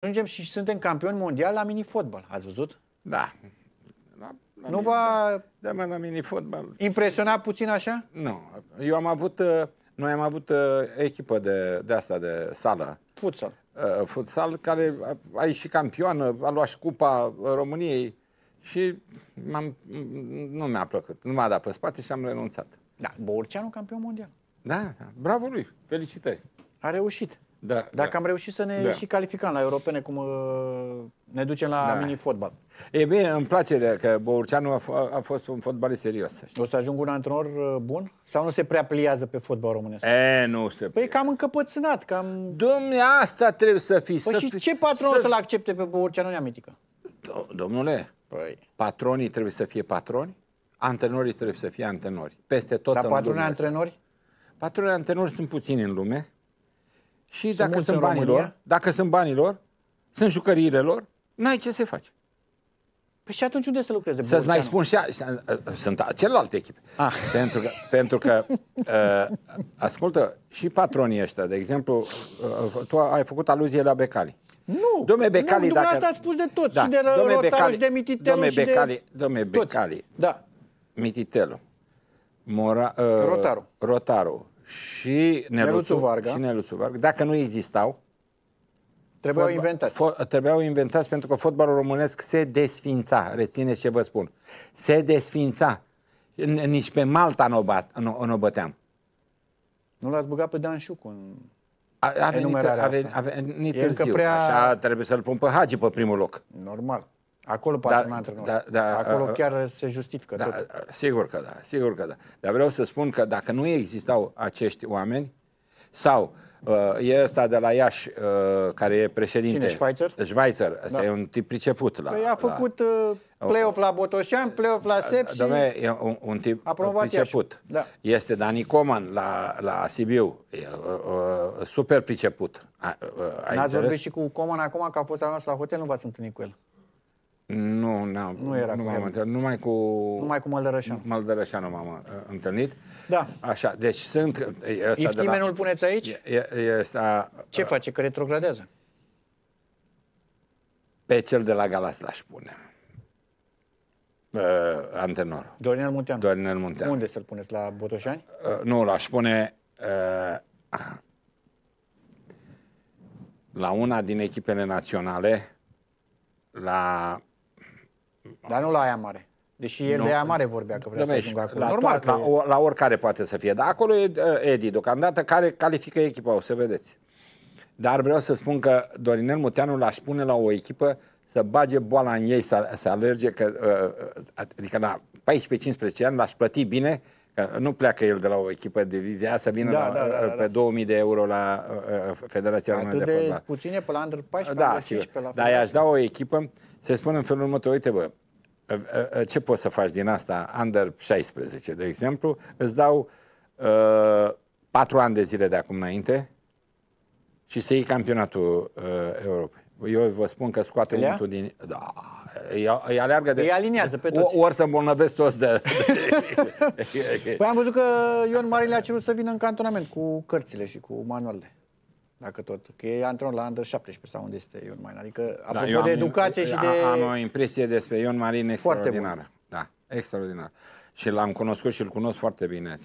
ajungem și suntem campioni mondiali la mini-fotbal. Ați văzut? Da. La, da, la nu va da. da, mă, la mini-fotbal. impresiona puțin așa? Nu. Eu am avut, uh, noi am avut uh, echipă de, de asta, de sală. Futsal. Uh, futsal, care a, a ieșit campioană, a luat și cupa României și m-am, nu mi-a plăcut. Nu m-a dat pe spate și am renunțat. Da, Borceanu campion mondial. Da, da. Bravo lui. Felicitări. A reușit. Da, Dacă da. am reușit să ne da. și calificăm la europene, cum uh, ne ducem la da. mini-fotbal. E bine, îmi place de, că Bourceanu a, a fost un fotbalist serios. Știi? O să ajung un antrenor uh, bun? Sau nu se prea pliază pe fotbal românesc? E, nu se Păi pliază. cam încăpățânat, cam... Domne, asta trebuie să fii. Păi să și fi... ce patron să... să-l accepte pe Bourceanu Neamitică? Domnule, păi. patronii trebuie să fie patroni, antrenorii trebuie să fie antrenori. Peste tot Dar patronii antrenori? Patronii antrenori sunt puțini în lume și dacă sunt, sunt banii lor, dacă sunt banii lor, sunt jucăriile lor, n-ai ce să faci. Păi și atunci unde să lucreze Să-ți mai spun și a, sunt celelalte echipe. Ah. Pentru că, pentru că uh, ascultă, și patronii ăștia, de exemplu, uh, uh tu ai făcut aluzie la Becali. Nu, Domne Becali, nu, dacă... a spus de tot, da. și de Domne Becali, și de Mititelu Domne Becali, de... Domne Becali, da. Mititelu, Mora, uh, Rotaru. Rotaru, și Neluțu, Varga. Și Neluțu Varga. Dacă nu existau, Trebuiau fotba- inventați. Fo- trebuiau inventați pentru că fotbalul românesc se desfința, rețineți ce vă spun. Se desfința. Nici pe Malta nu o n-o băteam. Nu l-ați băgat pe Dan Șucu în a, a venit, a venit, a venit târziu. Prea... Așa trebuie să-l pun pe Hagi pe primul loc. Normal. Acolo un antrenor. Da, da, Acolo a, chiar se justifică da, tot. Sigur că da, sigur că da. Dar vreau să spun că dacă nu existau acești oameni, sau uh, e ăsta de la Iași, uh, care e președinte. Cine, Schweizer? Schweizer, ăsta da. e un tip priceput la... Păi a făcut uh, play-off la Botoșan, play-off la Sepsi. Domnule, e un, un tip a priceput. Da. Este Dani Coman la, la Sibiu, e, uh, uh super priceput. Uh, uh, N-ați vorbit și cu Coman acum, că a fost anunț la hotel, nu v-ați întâlnit cu el. Nu, am nu era nu m-am întâlnit, numai cu... Numai cu Măldărășanu. Măldărășanu m-am uh, întâlnit. Da. Așa, deci sunt... Uh, Iftimenul la... puneți aici? E, e, e, a, Ce uh, face? Că retrogradează. Pe cel de la Galas l-aș pune. Uh, antenor. Dorinel Munteanu. Dorinel Munteanu. Unde să-l puneți? La Botoșani? Uh, nu, l-aș pune uh, la una din echipele naționale, la dar nu la aia mare. Deși el de aia mare vorbea că vrea Dumnezeu, să ajungă acolo. La, Normal, toat, că... la, la oricare poate să fie. Dar acolo e ă, Edi, deocamdată, care califică echipa, o să vedeți. Dar vreau să spun că Dorinel Muteanu l-aș pune la o echipă să bage boala în ei, să, să alerge, că, ă, ă, adică la 14-15 ani l-aș plăti bine, că nu pleacă el de la o echipă de divizia să vină da, la, da, da, da pe da. 2000 de euro la Federația Română de, de Fotbal. puține pe la Under 14, da, Under 15, la Da, i-aș da o echipă, se spune în felul următor, uite bă, Ă, ă, ă, ce poți să faci din asta, under 16, de exemplu, îți dau uh, 4 ani de zile de acum înainte și să iei campionatul uh, Europei. Eu vă spun că scoate Elea? unul din... Da, îi, îi aleargă de... Îi aliniază pe toți. Ori să îmbolnăvesc toți de... păi am văzut că Ion Marile a cerut să vină în cantonament cu cărțile și cu manualele dacă tot, că e antrenor la Under 17 sau unde este Ion Marin. Adică, da, apropo da, de educație și de... Am o impresie despre Ion Marin extraordinară. Da, extraordinar. Și l-am cunoscut și îl cunosc foarte bine.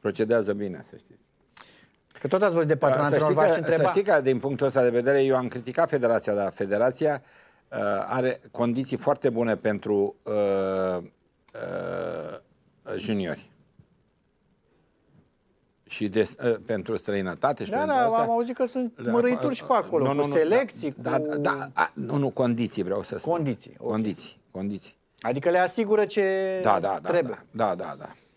Procedează bine, să știți. Că tot ați vorbit de patru antrenori, v-aș întreba. Să știi că, din punctul ăsta de vedere, eu am criticat federația, dar federația uh, are condiții foarte bune pentru uh, uh, juniori și de, ă, pentru străinătate și da, pentru da, asta. am auzit că sunt da, mărăituri și pe acolo, nu, nu, cu selecții, da, cu... Da, da, a, nu, nu, condiții vreau să spun. Condiții. Okay. Condiții, condiții. Adică le asigură ce da, da, da, trebuie. Da, da, da. da.